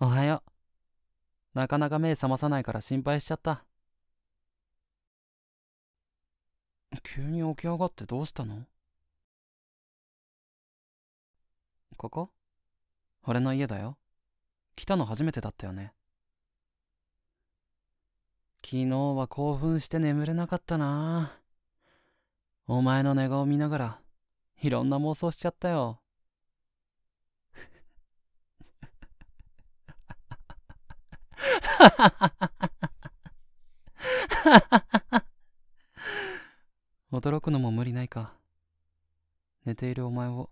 おはよう。なかなか目覚まさないから心配しちゃった。急に起き上がってどうしたのここ俺の家だよ。来たの初めてだったよね。昨日は興奮して眠れなかったなお前の寝顔見ながら、いろんな妄想しちゃったよ。驚くのも無理ないか。寝ているお前を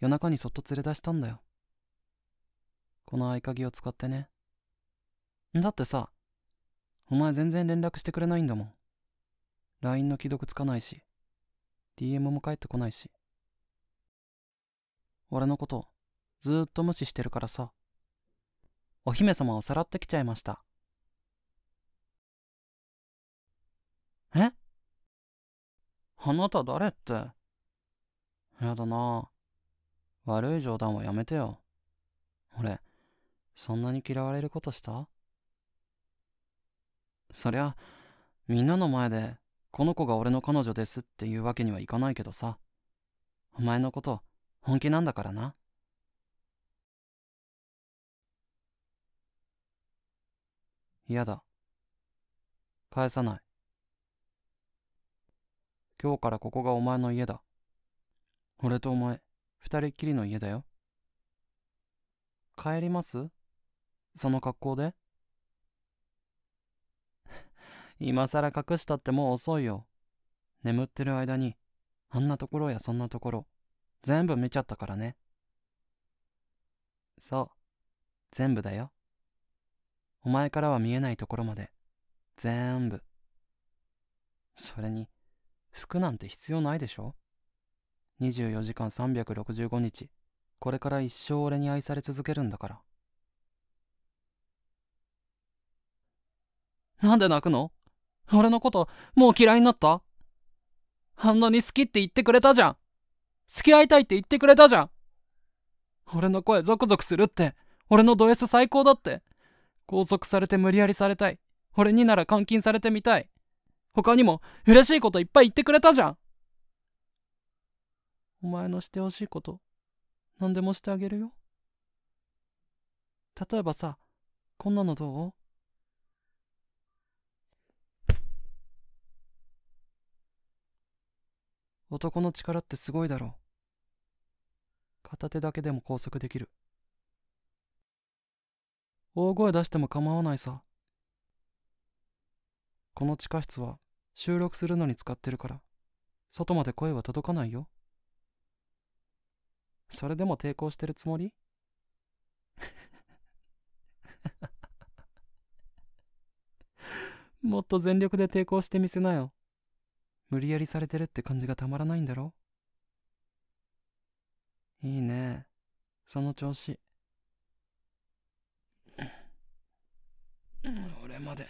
夜中にそっと連れ出したんだよ。この合鍵を使ってね。だってさ、お前全然連絡してくれないんだもん。LINE の既読つかないし、DM も返ってこないし。俺のこと、ずーっと無視してるからさ。お姫様をさらってきちゃいました。えあなた誰って。やだな悪い冗談はやめてよ。俺、そんなに嫌われることしたそりゃ、みんなの前で、この子が俺の彼女ですっていうわけにはいかないけどさ。お前のこと、本気なんだからな。嫌だ。返さない。今日からここがお前の家だ。俺とお前、二人っきりの家だよ。帰りますその格好で 今さら隠したってもう遅いよ。眠ってる間に、あんなところやそんなところ、全部見ちゃったからね。そう、全部だよ。お前からは見えないところまで、ぜんぶ。それに、服なんて必要ないでしょ ?24 時間365日、これから一生俺に愛され続けるんだから。なんで泣くの俺のこともう嫌いになったあんなに好きって言ってくれたじゃん付き合いたいって言ってくれたじゃん俺の声ゾクゾクするって俺のド S 最高だって拘束されて無理やりされたい。俺になら監禁されてみたい。他にも嬉しいこといっぱい言ってくれたじゃんお前のしてほしいこと何でもしてあげるよ例えばさこんなのどう男の力ってすごいだろう片手だけでも拘束できる大声出しても構わないさ。この地下室は収録するのに使ってるから、外まで声は届かないよ。それでも抵抗してるつもり もっと全力で抵抗してみせなよ。無理やりされてるって感じがたまらないんだろいいね。その調子。まで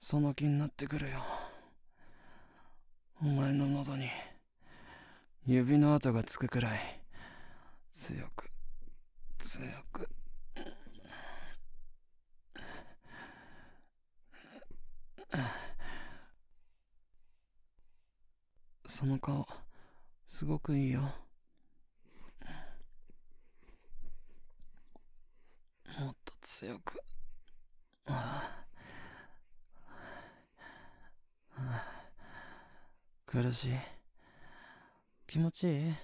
その気になってくるよお前の喉に指の跡がつくくらい強く強くその顔すごくいいよもっと強くああ苦しい気持ちいい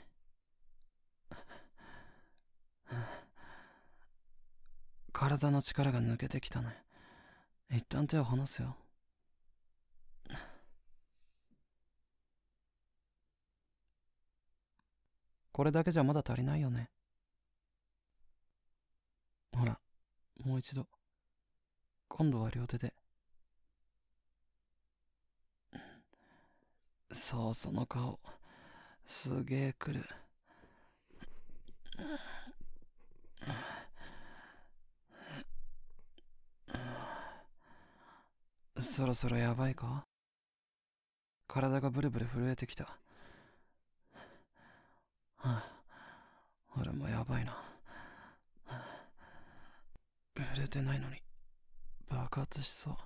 体の力が抜けてきたね一旦手を離すよこれだけじゃまだ足りないよねほらもう一度今度は両手でそう、その顔。すげえ来る。そろそろやばいか体がブルブル震えてきた。俺もやばいな。触れてないのに爆発しそう。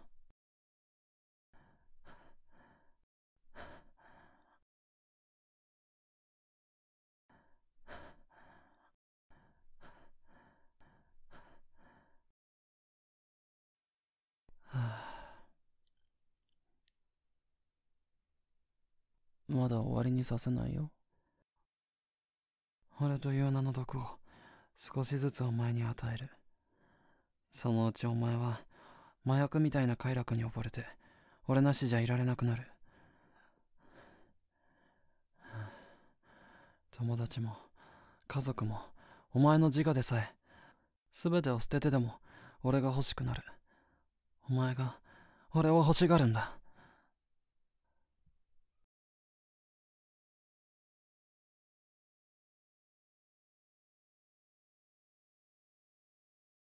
まだ終わりにさせないよ。俺という名の毒を少しずつお前に与える。そのうちお前は麻薬みたいな快楽に溺れて俺なしじゃいられなくなる。友達も家族もお前の自我でさえ全てを捨ててでも俺が欲しくなる。お前が俺を欲しがるんだ。